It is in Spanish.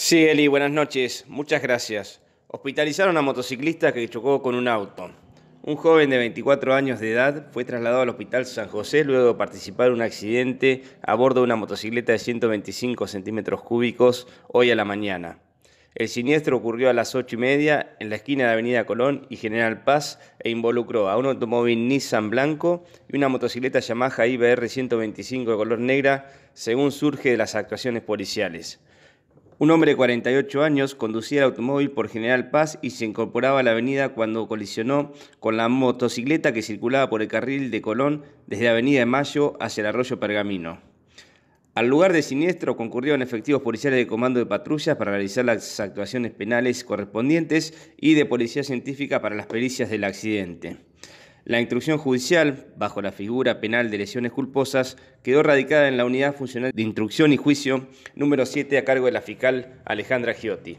Sí, Eli, buenas noches. Muchas gracias. Hospitalizaron a motociclista que chocó con un auto. Un joven de 24 años de edad fue trasladado al Hospital San José luego de participar en un accidente a bordo de una motocicleta de 125 centímetros cúbicos hoy a la mañana. El siniestro ocurrió a las 8 y media en la esquina de Avenida Colón y General Paz e involucró a un automóvil Nissan blanco y una motocicleta Yamaha IBR 125 de color negra, según surge de las actuaciones policiales. Un hombre de 48 años conducía el automóvil por General Paz y se incorporaba a la avenida cuando colisionó con la motocicleta que circulaba por el carril de Colón desde la avenida de Mayo hacia el arroyo Pergamino. Al lugar de siniestro concurrieron efectivos policiales de comando de patrullas para realizar las actuaciones penales correspondientes y de policía científica para las pericias del accidente. La instrucción judicial, bajo la figura penal de lesiones culposas, quedó radicada en la Unidad Funcional de Instrucción y Juicio número 7 a cargo de la fiscal Alejandra Giotti.